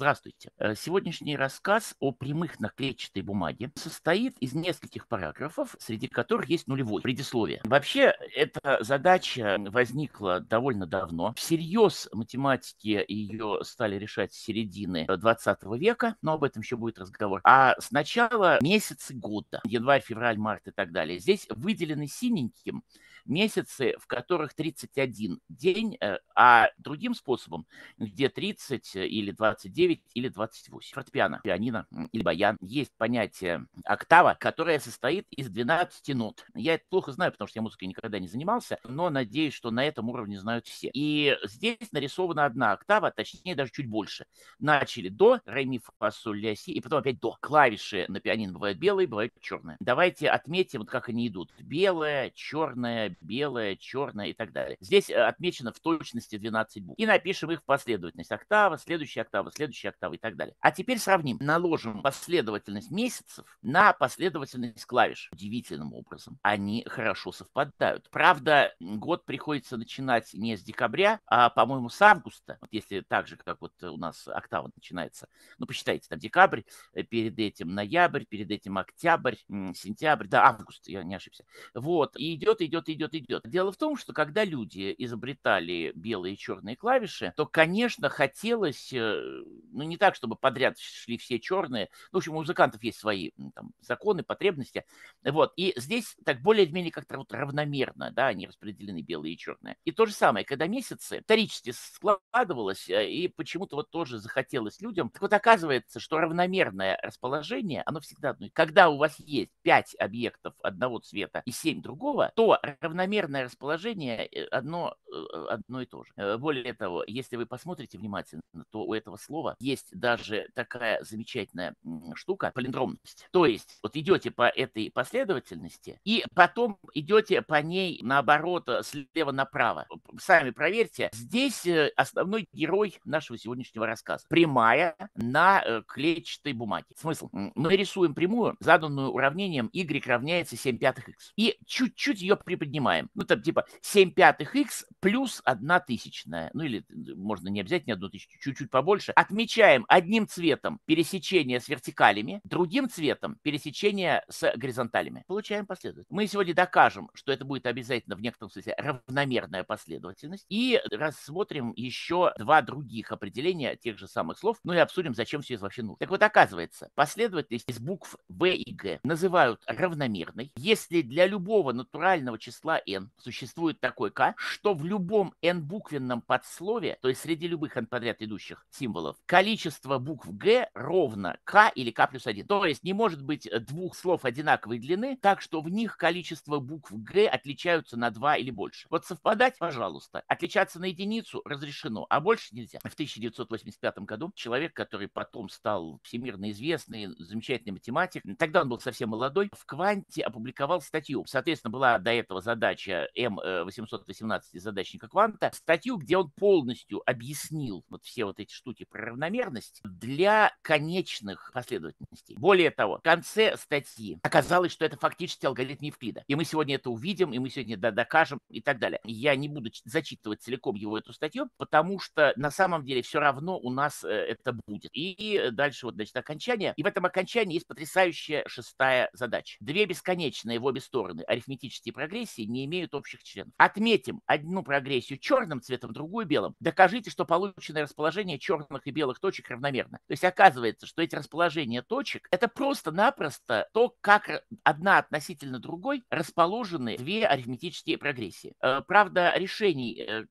Здравствуйте. Э, сегодняшний рассказ о прямых на клетчатой бумаге состоит из нескольких параграфов, среди которых есть нулевой предисловие. Вообще, эта задача возникла довольно давно. Всерьез математики ее стали решать с середины 20 э, века, но об этом еще будет разговор. А сначала месяцы года, январь, февраль, март и так далее. Здесь выделены синеньким месяцы, в которых 31 день, э, а другим способом, где 30 э, или 29 или 28. Фортепиано, пианино или баян. Есть понятие октава, которая состоит из 12 нот. Я это плохо знаю, потому что я музыкой никогда не занимался, но надеюсь, что на этом уровне знают все. И здесь нарисована одна октава, а точнее даже чуть больше. Начали до, ре, ми, фа, соль, ля, си, и потом опять до. Клавиши на пианино бывают белые, бывают черные. Давайте отметим, вот как они идут. Белая, черная, белая, черная и так далее. Здесь э, отмечено в точности 12 букв. И напишем их в последовательность. Октава, следующая октава, следующая октава и так далее. А теперь сравним. Наложим последовательность месяцев на последовательность клавиш. Удивительным образом они хорошо совпадают. Правда, год приходится начинать не с декабря, а, по-моему, с августа. Вот если так же, как вот у нас октава начинается. Ну, посчитайте, там декабрь, э, перед этим ноябрь, перед этим октябрь, сентябрь, да, август, я не ошибся. Вот, и идет, идет, идет идет, идет. Дело в том, что когда люди изобретали белые и черные клавиши, то, конечно, хотелось, э, ну, не так, чтобы подряд шли все черные. Ну, в общем, у музыкантов есть свои там, законы, потребности. Вот. И здесь так более-менее как-то вот равномерно, да, они распределены белые и черные. И то же самое, когда месяцы исторически складывалось, э, и почему-то вот тоже захотелось людям. Так вот, оказывается, что равномерное расположение, оно всегда одно. Когда у вас есть пять объектов одного цвета и семь другого, то равномерное расположение э, одно, э, одно и то же. Э, более того, если вы посмотрите внимательно, то у этого слова есть даже такая замечательная штука – полиндромность, То есть вот идете по этой последовательности и потом идете по ней, наоборот, слева направо. Сами проверьте. Здесь основной герой нашего сегодняшнего рассказа. Прямая на клетчатой бумаге. Смысл? Мы рисуем прямую, заданную уравнением y равняется 7 пятых x. И чуть-чуть ее приподнимаем понимаем. Ну, там типа 7 пятых x плюс 1 тысячная. Ну, или э, можно не обязательно 1 тысячу, чуть-чуть побольше. Отмечаем одним цветом пересечение с вертикалями, другим цветом пересечение с горизонталями. Получаем последовательность. Мы сегодня докажем, что это будет обязательно в некотором смысле равномерная последовательность. И рассмотрим еще два других определения тех же самых слов. Ну и обсудим, зачем все это вообще нужно. Так вот, оказывается, последовательность из букв В и Г называют равномерной, если для любого натурального числа числа n существует такой k, что в любом n-буквенном подслове, то есть среди любых n подряд идущих символов, количество букв g ровно k или k плюс 1. То есть не может быть э, двух слов одинаковой длины, так что в них количество букв g отличаются на 2 или больше. Вот совпадать, пожалуйста. Отличаться на единицу разрешено, а больше нельзя. В 1985 году человек, который потом стал всемирно известный, замечательный математик, тогда он был совсем молодой, в «Кванте» опубликовал статью. Соответственно, была до этого задача задача М818 э, из задачника Кванта, статью, где он полностью объяснил вот все вот эти штуки про равномерность для конечных последовательностей. Более того, в конце статьи оказалось, что это фактически алгоритм Евклида. И мы сегодня это увидим, и мы сегодня докажем и так далее. Я не буду зачитывать целиком его эту статью, потому что на самом деле все равно у нас э, это будет. И дальше вот, значит, окончание. И в этом окончании есть потрясающая шестая задача. Две бесконечные в обе стороны арифметические прогрессии не имеют общих членов. Отметим одну прогрессию черным цветом, другую белым. Докажите, что полученное расположение черных и белых точек равномерно. То есть оказывается, что эти расположения точек это просто-напросто то, как одна относительно другой расположены две арифметические прогрессии. Э, правда, решений э,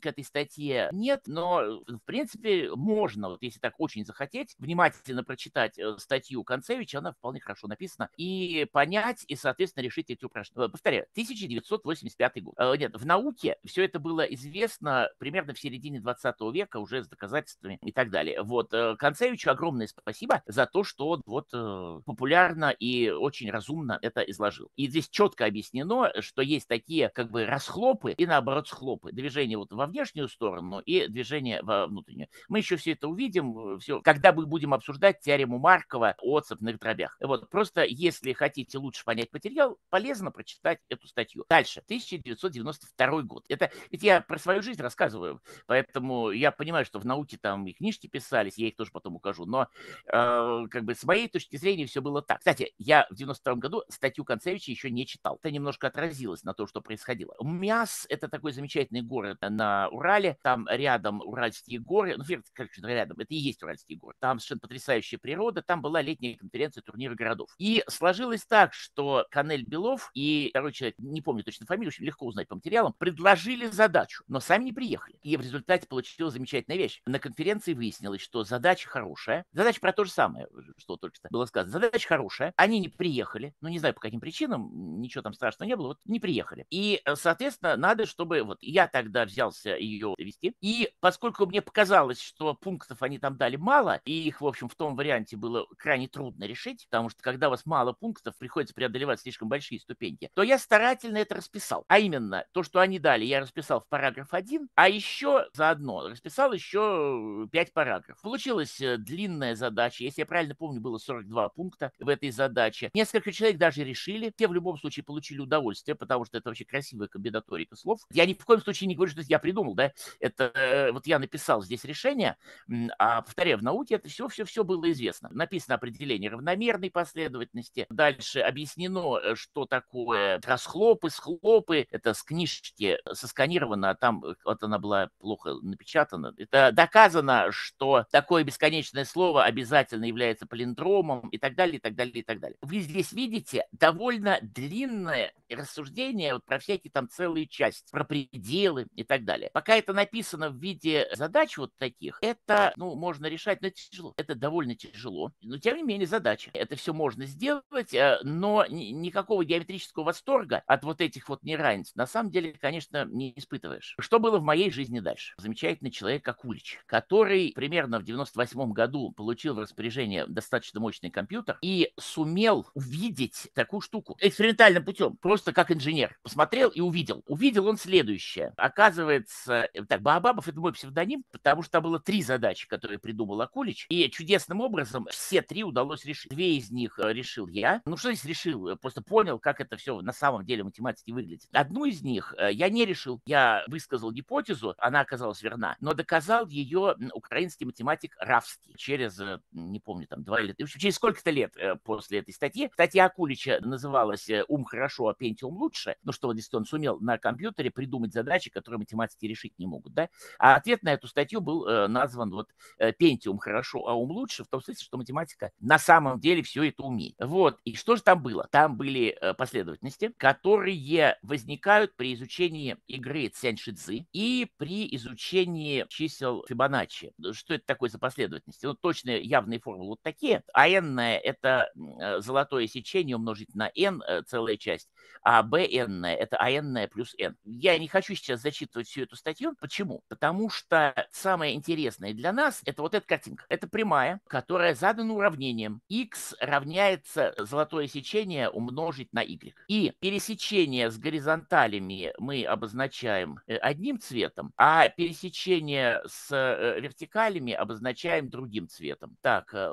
к этой статье нет, но э, в принципе можно, вот если так очень захотеть, внимательно прочитать статью Концевича, она вполне хорошо написана, и понять, и, соответственно, решить эти упражнения. Повторяю, 1900 1985 год. Э, нет, в науке все это было известно примерно в середине 20 века уже с доказательствами и так далее. Вот, э, Концевичу огромное спасибо за то, что он вот э, популярно и очень разумно это изложил. И здесь четко объяснено, что есть такие как бы расхлопы и наоборот схлопы. Движение вот во внешнюю сторону и движение во внутреннюю. Мы еще все это увидим, все, когда мы будем обсуждать теорему Маркова о цепных дробях. Вот, просто если хотите лучше понять материал, полезно прочитать эту статью. Дальше, 1992 год. Это ведь я про свою жизнь рассказываю, поэтому я понимаю, что в науке там и книжки писались, я их тоже потом укажу, но э, как бы с моей точки зрения все было так. Кстати, я в 92 году статью Концевича еще не читал. Это немножко отразилось на то, что происходило. Мяс – это такой замечательный город на Урале, там рядом Уральские горы, ну, короче, рядом, это и есть Уральские горы. Там совершенно потрясающая природа, там была летняя конференция турнира городов. И сложилось так, что Канель Белов и второй человек, не помню, помню точно фамилию, очень легко узнать по материалам, предложили задачу, но сами не приехали. И в результате получилась замечательная вещь. На конференции выяснилось, что задача хорошая, задача про то же самое, что только что было сказано, задача хорошая, они не приехали, ну не знаю по каким причинам, ничего там страшного не было, вот не приехали. И, соответственно, надо, чтобы вот я тогда взялся ее вести, и поскольку мне показалось, что пунктов они там дали мало, и их, в общем, в том варианте было крайне трудно решить, потому что когда у вас мало пунктов, приходится преодолевать слишком большие ступеньки, то я старательно это расписал. А именно, то, что они дали, я расписал в параграф 1, а еще заодно расписал еще 5 параграфов. Получилась э, длинная задача, если я правильно помню, было 42 пункта в этой задаче. Несколько человек даже решили, те в любом случае получили удовольствие, потому что это вообще красивая комбинаторика слов. Я ни в коем случае не говорю, что я придумал, да, это э, вот я написал здесь решение, а повторяю, в науке это все-все-все было известно. Написано определение равномерной последовательности, дальше объяснено, э, что такое расхлопы, из хлопы, это с книжки э, сосканировано, а там э, вот она была плохо напечатана. Это доказано, что такое бесконечное слово обязательно является палиндромом и так далее, и так далее, и так далее. Вы здесь видите довольно длинное рассуждение вот про всякие там целые части, про пределы и так далее. Пока это написано в виде задач вот таких, это, ну, можно решать, но это тяжело. Это довольно тяжело, но тем не менее задача. Это все можно сделать, э, но никакого геометрического восторга от вот этих вот неравенств, на самом деле, конечно, не испытываешь. Что было в моей жизни дальше? Замечательный человек Акулич, который примерно в 98 году получил в распоряжение достаточно мощный компьютер и сумел увидеть такую штуку экспериментальным путем, просто как инженер. Посмотрел и увидел. Увидел он следующее. Оказывается, э, так, Баобабов — это мой псевдоним, потому что там было три задачи, которые придумал Акулич, и чудесным образом все три удалось решить. Две из них э, решил я. Ну, что здесь решил? Э, просто понял, как это все на самом деле математика дипломатски выглядит. Одну из них э, я не решил. Я высказал гипотезу, она оказалась верна, но доказал ее украинский математик Равский через, э, не помню, там, два или... Через сколько-то лет э, после этой статьи. Статья Акулича называлась «Ум хорошо, а пентиум лучше». Ну что, если он сумел на компьютере придумать задачи, которые математики решить не могут, да? А ответ на эту статью был назван вот «Пентиум хорошо, а ум лучше», в том смысле, что математика на самом деле все это умеет. Вот. И что же там было? Там были последовательности, которые которые возникают при изучении игры Цяньши-цзы и при изучении чисел Фибоначчи. Что это такое за последовательность? Ну, точные явные формулы вот такие. А n это э, золотое сечение умножить на n, э, целая часть, а b bn это а n плюс n. Я не хочу сейчас зачитывать всю эту статью. Почему? Потому что самое интересное для нас это вот эта картинка. Это прямая, которая задана уравнением. x равняется э, золотое сечение умножить на y. И пересечение пересечение с горизонталями мы обозначаем э, одним цветом, а пересечение с э, вертикалями обозначаем другим цветом. Так, э,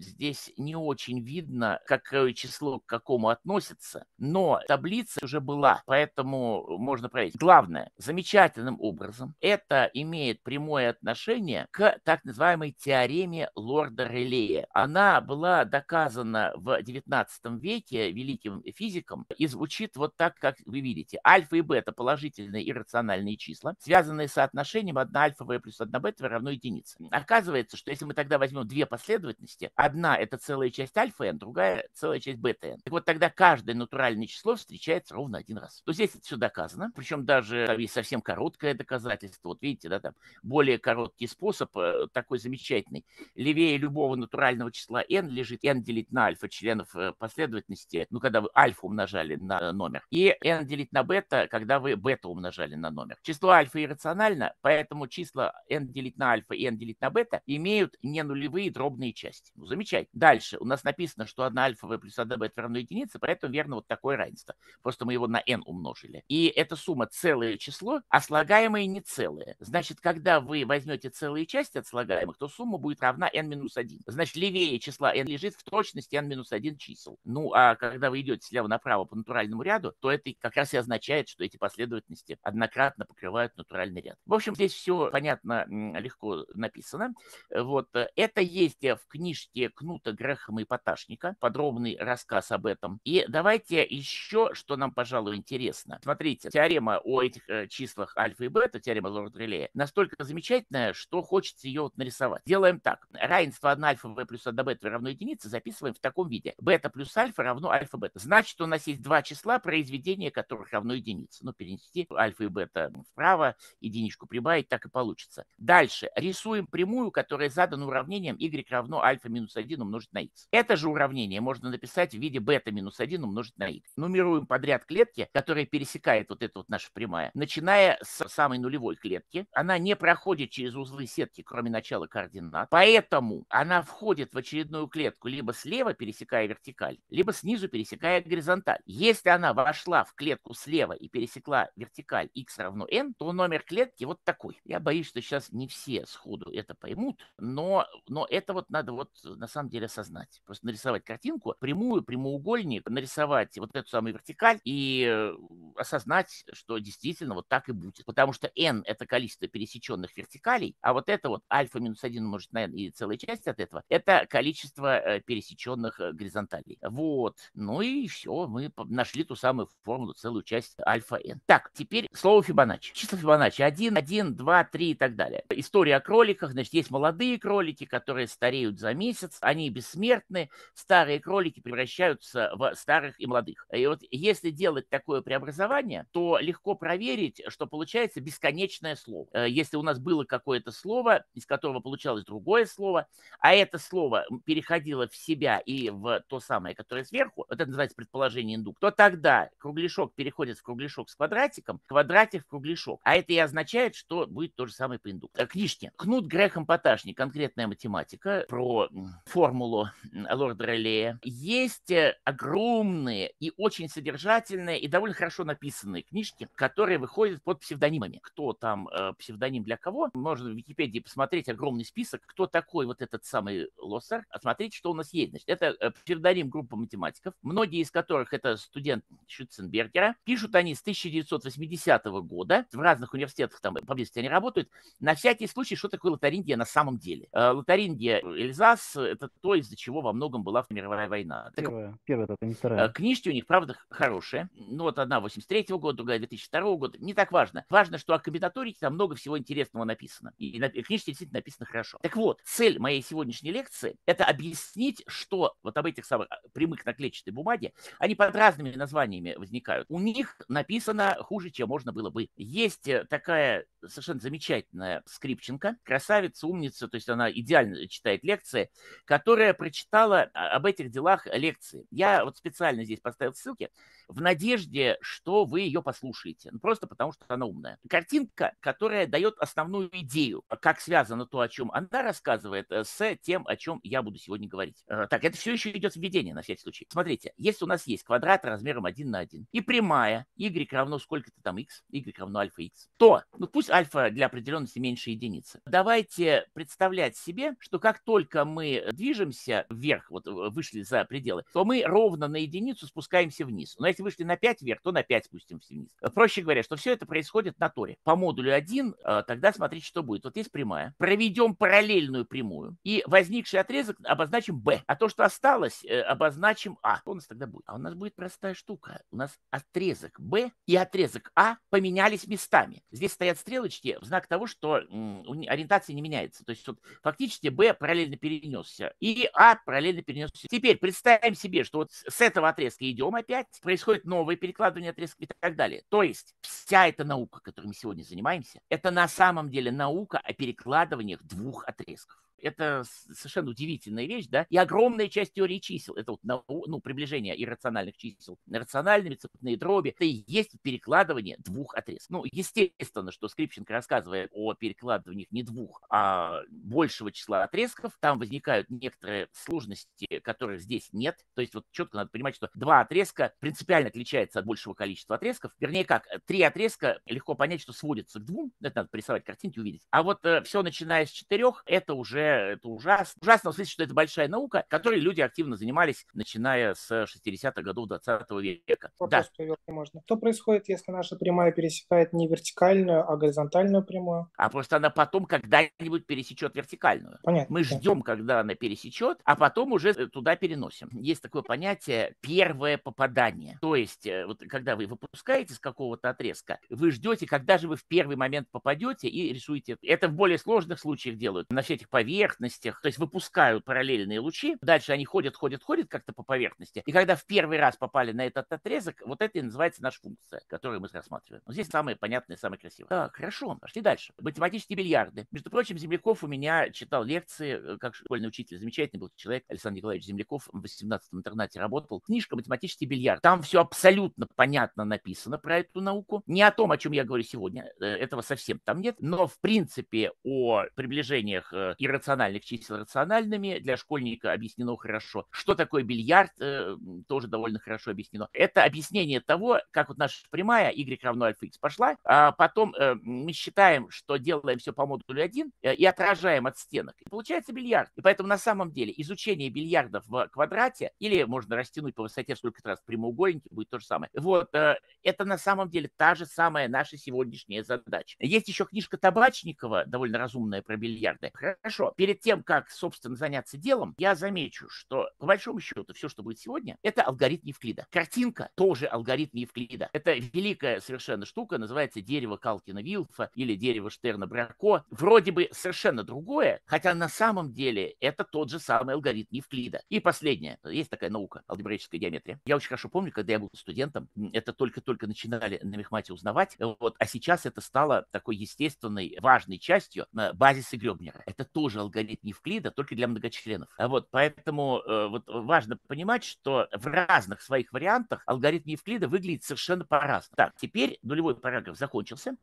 здесь не очень видно, какое число к какому относится, но таблица уже была, поэтому можно проверить. Главное, замечательным образом, это имеет прямое отношение к так называемой теореме Лорда Релея. Она была доказана в XIX веке великим физиком и звучит вот так так, как вы видите. Альфа и бета – положительные иррациональные числа, связанные с соотношением 1 альфовое плюс 1 бета равно единице. Оказывается, что если мы тогда возьмем две последовательности, одна – это целая часть альфа n, другая – целая часть бета n. Так вот, тогда каждое натуральное число встречается ровно один раз. То здесь это все доказано, причем даже там э, есть совсем короткое доказательство. Вот видите, да, там более короткий способ, э, такой замечательный. Левее любого натурального числа n лежит n делить на альфа членов э, последовательности, ну, когда вы альфа умножали на номер, и n делить на бета, когда вы бета умножали на номер. Число альфа иррационально, поэтому числа n делить на альфа и n делить на бета имеют не нулевые дробные части. Ну, замечательно. Дальше у нас написано, что 1 альфа v плюс 1 бета равно единице, поэтому верно вот такое равенство. Просто мы его на n умножили. И эта сумма целое число, а слагаемые не целые. Значит, когда вы возьмете целые части от слагаемых, то сумма будет равна n минус 1. Значит, левее числа n лежит в точности n минус 1 чисел. Ну, а когда вы идете слева направо по натуральному ряду, то это как раз и означает, что эти последовательности однократно покрывают натуральный ряд. В общем, здесь все понятно, легко написано. Вот. Э, это есть в книжке Кнута Грехома и Поташника, подробный рассказ об этом. И давайте еще, что нам, пожалуй, интересно. Смотрите, теорема о этих э, числах альфа и бета, теорема Лорд-Релея, настолько замечательная, что хочется ее вот нарисовать. Делаем так. Равенство 1 альфа b плюс 1 бета равно единице записываем в таком виде. Бета плюс альфа равно альфа бета. Значит, у нас есть два числа, произведения произведение которых равно единице. Ну, перенести альфа и бета вправо, единичку прибавить, так и получится. Дальше. Рисуем прямую, которая задана уравнением y равно альфа минус 1 умножить на x. Это же уравнение можно написать в виде бета минус 1 умножить на x. Нумеруем подряд клетки, которые пересекает вот эта вот наша прямая, начиная с самой нулевой клетки. Она не проходит через узлы сетки, кроме начала координат. Поэтому она входит в очередную клетку либо слева, пересекая вертикаль, либо снизу, пересекая горизонталь. Если она вошла вошла в клетку слева и пересекла вертикаль x равно n, то номер клетки вот такой. Я боюсь, что сейчас не все сходу это поймут, но, но это вот надо вот на самом деле осознать. Просто нарисовать картинку, прямую, прямоугольник, нарисовать вот эту самую вертикаль и э, осознать, что действительно вот так и будет. Потому что n — это количество пересеченных вертикалей, а вот это вот альфа минус 1 может на n и целая часть от этого — это количество э, пересеченных э, горизонталей. Вот. Ну и все, мы нашли ту самую формулу целую часть альфа-n. Так, теперь слово Фибоначчи. число Фибоначчи 1, 1, 2, 3 и так далее. История о кроликах. Значит, есть молодые кролики, которые стареют за месяц. Они бессмертны. Старые кролики превращаются в старых и молодых. И вот если делать такое преобразование, то легко проверить, что получается бесконечное слово. Э, если у нас было какое-то слово, из которого получалось другое слово, а это слово переходило в себя и в то самое, которое сверху, вот это называется предположение индук, то тогда кругляшок переходит в кругляшок с квадратиком, квадратик в кругляшок. А это и означает, что будет то же самое по индукции. Э, книжки. Кнут Грехом Поташни, конкретная математика про формулу Лорда Релея. Есть э, огромные и очень содержательные и довольно хорошо написанные книжки, которые выходят под псевдонимами. Кто там э, псевдоним для кого? Можно в Википедии посмотреть огромный список, кто такой вот этот самый Лоссер. Смотрите, что у нас есть. Значит, это э, псевдоним группы математиков, многие из которых это студент Шпиценбергера. Пишут они с 1980 года. В разных университетах там поблизости они работают. На всякий случай, что такое лотарингия на самом деле. Э, лотарингия Эльзас — это то, из-за чего во многом была мировая война. Первая, так, первая это не вторая. Э, книжки у них, правда, хорошие. Ну, вот одна 83 -го года, другая 2002 -го года. Не так важно. Важно, что о комбинаторике там много всего интересного написано. И, и книжки действительно написаны хорошо. Так вот, цель моей сегодняшней лекции — это объяснить, что вот об этих самых а, прямых на клетчатой бумаге, они под разными названиями возникают. У них написано хуже, чем можно было бы. Есть э, такая совершенно замечательная Скрипченко, красавица, умница, то есть она идеально читает лекции, которая прочитала а, об этих делах лекции. Я вот специально здесь поставил ссылки в надежде, что вы ее послушаете. Ну, просто потому, что она умная. Картинка, которая дает основную идею, как связано то, о чем она рассказывает, э, с тем, о чем я буду сегодня говорить. Э, так, это все еще идет введение, на всякий случай. Смотрите, если у нас есть квадрат размером 1 на 1 и прямая y равно сколько-то там x, y равно альфа x, то, ну пусть альфа для определенности меньше единицы. Давайте представлять себе, что как только мы движемся вверх, вот э, вышли за пределы, то мы ровно на единицу спускаемся вниз. Но если вышли на 5 вверх, то на 5 спустимся вниз. Проще говоря, что все это происходит на торе. По модулю 1, э, тогда смотрите, что будет. Вот есть прямая. Проведем параллельную прямую. И возникший отрезок обозначим B. А то, что осталось, э, обозначим А. Что у нас тогда будет? А у нас будет простая штука. У нас отрезок B и отрезок А поменялись местами. Здесь стоят стрелы, стрелочки в знак того, что ориентация не меняется. То есть вот, фактически B параллельно перенесся, и А параллельно перенесся. Теперь представим себе, что вот с этого отрезка идем опять, происходит новое перекладывание отрезков и так далее. То есть вся эта наука, которой мы сегодня занимаемся, это на самом деле наука о перекладываниях двух отрезков. Это совершенно удивительная вещь, да, и огромная часть теории чисел, это вот, ну, приближение иррациональных чисел, рациональными цепные дроби, это и есть перекладывание двух отрезков. Ну, естественно, что Скрипченко, рассказывая о перекладывании не двух, а большего числа отрезков, там возникают некоторые сложности, которых здесь нет, то есть вот четко надо понимать, что два отрезка принципиально отличаются от большего количества отрезков, вернее как, три отрезка легко понять, что сводятся к двум, это надо присылать картинки увидеть, а вот э, все начиная с четырех, это уже это ужасно. Ужасно в смысле, что это большая наука, которой люди активно занимались, начиная с 60-х годов 20 века. Вопрос да. можно. Что происходит, если наша прямая пересекает не вертикальную, а горизонтальную прямую? А просто она потом когда-нибудь пересечет вертикальную. Понятно. Мы ждем, когда она пересечет, а потом уже э, туда переносим. Есть такое понятие первое попадание. То есть, э, вот когда вы выпускаете с какого-то отрезка, вы ждете, когда же вы в первый момент попадете и рисуете. Это в более сложных случаях делают. На всяких поверхностях поверхностях, то есть выпускают параллельные лучи, дальше они ходят, ходят, ходят как-то по поверхности, и когда в первый раз попали на этот отрезок, вот это и называется наша функция, которую мы рассматриваем. Но здесь самое понятное, самое красивое. Так, хорошо, пошли дальше. Математические бильярды. Между прочим, Земляков у меня читал лекции, э, как школьный учитель, замечательный был человек, Александр Николаевич Земляков, в 18-м интернате работал. Книжка «Математический бильярд». Там все абсолютно понятно написано про эту науку. Не о том, о чем я говорю сегодня, э, этого совсем там нет, но в принципе о приближениях иррациональных э, Рациональных чисел рациональными. Для школьника объяснено хорошо. Что такое бильярд, э, тоже довольно хорошо объяснено. Это объяснение того, как вот наша прямая y равно альфа x пошла, а потом э, мы считаем, что делаем все по модулю 1 э, и отражаем от стенок. И получается бильярд. И поэтому на самом деле изучение бильярда в квадрате, или можно растянуть по высоте сколько раз прямоугольники, будет то же самое. Вот, это на самом деле та же самая наша сегодняшняя задача. Есть еще книжка Табачникова, довольно разумная про бильярды. Хорошо, перед тем, как, собственно, заняться делом, я замечу, что, по большому счету, все, что будет сегодня, это алгоритм Евклида. Картинка тоже алгоритм Евклида. Это великая совершенно штука, называется «Дерево Калкина-Вилфа» или «Дерево Штерна-Брако». Вроде бы совершенно другое, хотя на самом деле это тот же самый алгоритм Евклида. И последнее. Есть такая наука, алгебраическая геометрия. Я очень хорошо помню, когда я был студентом, это только-только начинали на мехмате узнавать, вот, а сейчас это стало такой естественной, важной частью базиса Гребнера. Это тоже алгоритм Евклида только для многочленов. А вот поэтому э, вот важно понимать, что в разных своих вариантах алгоритм Евклида выглядит совершенно по-разному. Так, теперь нулевой параграф закончился.